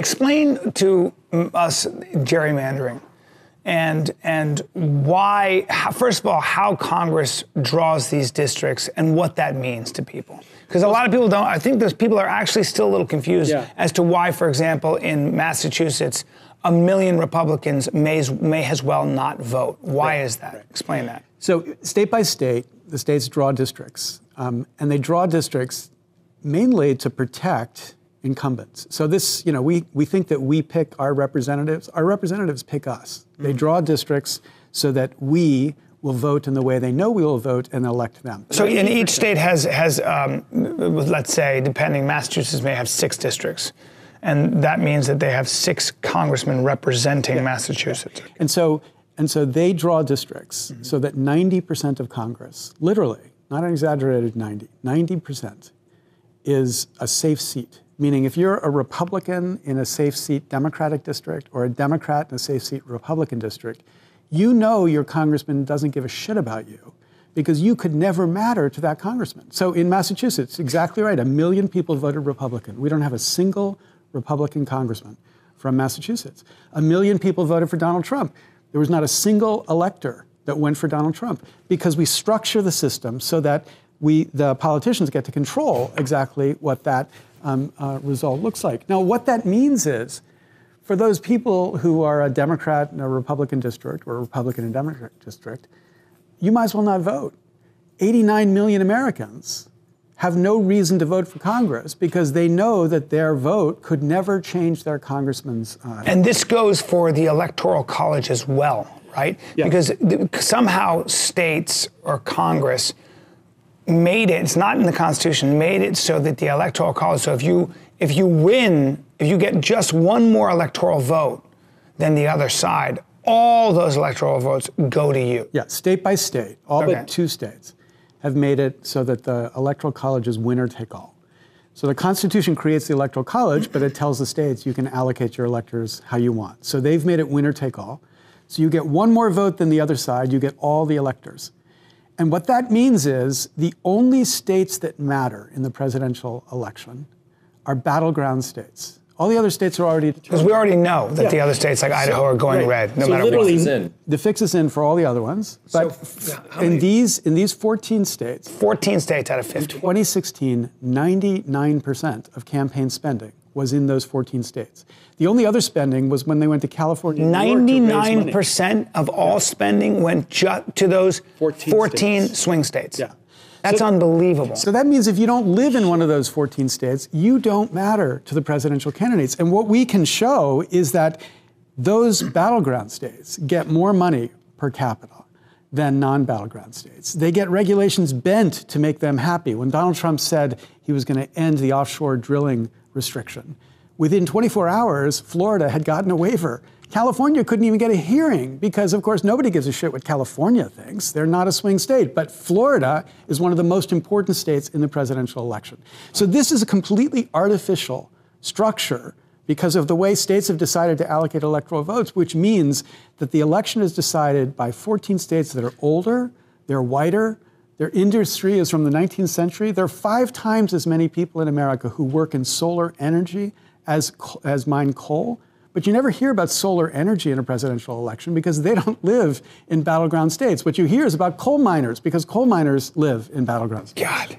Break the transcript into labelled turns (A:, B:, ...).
A: Explain to us gerrymandering and and why how, first of all how congress draws these districts and what that means to people because a lot of people don't i think those people are actually still a little confused yeah. as to why for example in massachusetts a million republicans may, may as well not vote why right. is that right. explain that
B: so state by state the states draw districts um, and they draw districts mainly to protect incumbents. So this, you know, we, we think that we pick our representatives. Our representatives pick us. Mm-hmm. They draw districts so that we will vote in the way they know we will vote and elect them. So in each state has
A: has um, let's say depending Massachusetts may have six districts. And that means that they have
B: six congressmen representing yeah. Massachusetts. Yeah. And so and so they draw districts mm-hmm. so that 90% of Congress, literally, not an exaggerated 90, 90% is a safe seat Meaning, if you're a Republican in a safe seat Democratic district or a Democrat in a safe seat Republican district, you know your congressman doesn't give a shit about you because you could never matter to that congressman. So in Massachusetts, exactly right, a million people voted Republican. We don't have a single Republican congressman from Massachusetts. A million people voted for Donald Trump. There was not a single elector that went for Donald Trump because we structure the system so that we, the politicians get to control exactly what that um, uh, result looks like. Now, what that means is, for those people who are a Democrat in a Republican district or a Republican and Democrat district, you might as well not vote. 89 million Americans have no reason to vote for Congress because they know that their vote could never change their congressman's. Uh,
A: and this goes for the Electoral College as well, right? Yeah. Because th- somehow states or Congress made it, it's not in the Constitution, made it so that the Electoral College, so if you, if you win, if you get just one more electoral vote than the other side, all those electoral votes
B: go to you. Yeah, state by state, all okay. but two states have made it so that the Electoral College is winner take all. So the Constitution creates the Electoral College, but it tells the states you can allocate your electors how you want. So they've made it winner take all. So you get one more vote than the other side, you get all the electors. And what that means is the only states that matter in the presidential election are battleground states. All the other states are already because we already know that yeah. the other states like Idaho so, are going right. red, no so matter literally, what. In. The fix is in for all the other ones, but so, in these in these 14 states, 14 states out of 50. In 2016, 99 percent of campaign spending was in those 14 states. The only other spending was when they went to California. 99% of all yeah. spending went ju- to those 14, 14 states. swing states. Yeah. That's so, unbelievable. So that means if you don't live in one of those 14 states, you don't matter to the presidential candidates. And what we can show is that those battleground states get more money per capita than non battleground states. They get regulations bent to make them happy. When Donald Trump said he was going to end the offshore drilling restriction. Within 24 hours, Florida had gotten a waiver. California couldn't even get a hearing because, of course, nobody gives a shit what California thinks. They're not a swing state. But Florida is one of the most important states in the presidential election. So this is a completely artificial structure because of the way states have decided to allocate electoral votes, which means that the election is decided by 14 states that are older, they're whiter, their industry is from the 19th century. There are five times as many people in America who work in solar energy as, as mine coal. But you never hear about solar energy in a presidential election because they don't live in battleground states. What you hear is about coal miners because coal miners live in battleground states. God.